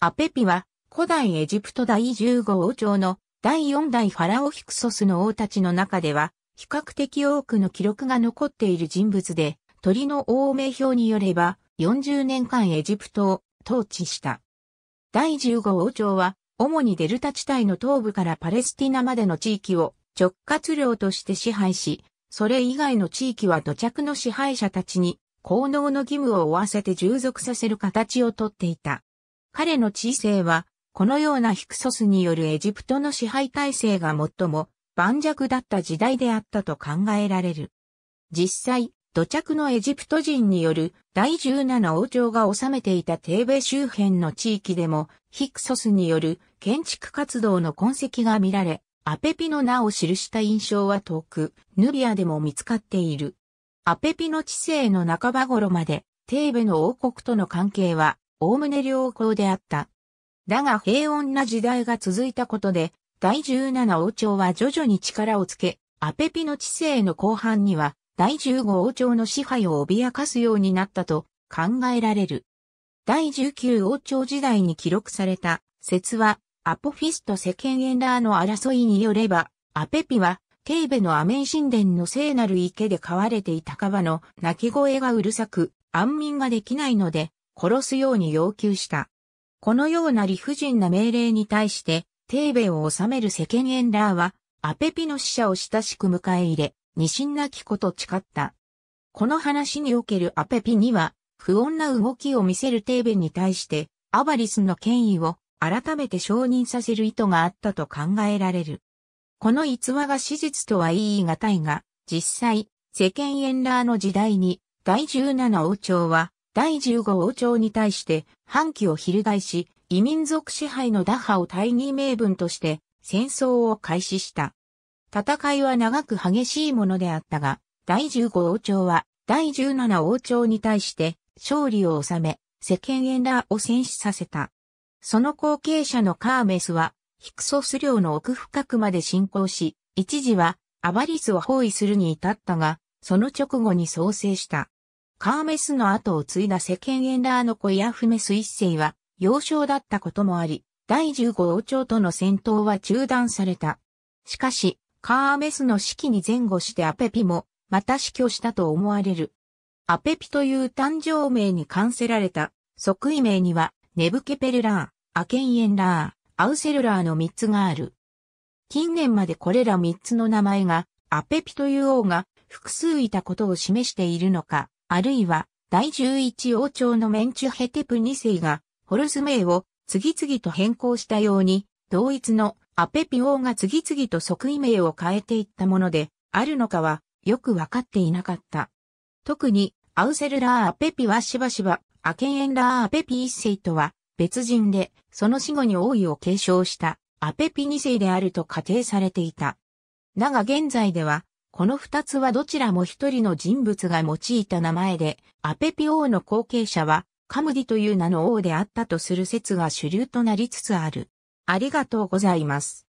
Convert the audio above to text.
アペピは古代エジプト第15王朝の第4代ファラオヒクソスの王たちの中では比較的多くの記録が残っている人物で鳥の王名表によれば40年間エジプトを統治した。第15王朝は主にデルタ地帯の東部からパレスティナまでの地域を直轄領として支配し、それ以外の地域は土着の支配者たちに効能の義務を負わせて従属させる形をとっていた。彼の知性は、このようなヒクソスによるエジプトの支配体制が最も盤石だった時代であったと考えられる。実際、土着のエジプト人による第17王朝が治めていたテーベ周辺の地域でもヒクソスによる建築活動の痕跡が見られ、アペピの名を記した印象は遠く、ヌビアでも見つかっている。アペピの知性の半ば頃まで、テーベの王国との関係はおおむね良好であった。だが平穏な時代が続いたことで、第17王朝は徐々に力をつけ、アペピの治世の後半には、第15王朝の支配を脅かすようになったと考えられる。第19王朝時代に記録された説は、アポフィスと世間エンラーの争いによれば、アペピは、テーベのアメン神殿の聖なる池で飼われていたカバの鳴き声がうるさく、安眠ができないので、殺すように要求した。このような理不尽な命令に対して、テーベを治める世間エンラーは、アペピの死者を親しく迎え入れ、二心なきこと誓った。この話におけるアペピには、不穏な動きを見せるテーベに対して、アバリスの権威を改めて承認させる意図があったと考えられる。この逸話が史実とは言い難いが、実際、世間エンラーの時代に、第17王朝は、第15王朝に対して反旗を翻し、異民族支配の打破を大義名分として戦争を開始した。戦いは長く激しいものであったが、第15王朝は第17王朝に対して勝利を収め、世間縁らを戦死させた。その後継者のカーメスは、ヒクソス領の奥深くまで進行し、一時はアバリスを包囲するに至ったが、その直後に創生した。カーメスの後を継いだ世間エンラーの子ヤフメス一世は、幼少だったこともあり、第15王朝との戦闘は中断された。しかし、カーメスの死期に前後してアペピも、また死去したと思われる。アペピという誕生名に冠せられた、即位名には、ネブケペルラー、アケンエンラー、アウセルラーの3つがある。近年までこれら3つの名前が、アペピという王が複数いたことを示しているのか、あるいは第11王朝のメンチュヘテプ2世が、ホルズ名を次々と変更したように、同一のアペピ王が次々と即位名を変えていったもので、あるのかはよくわかっていなかった。特に、アウセルラー・アペピはしばしば、アケンエンラー・アペピ一世とは別人で、その死後に王位を継承したアペピ二世であると仮定されていた。だが現在では、この二つはどちらも一人の人物が用いた名前で、アペピ王の後継者は、カムディという名の王であったとする説が主流となりつつある。ありがとうございます。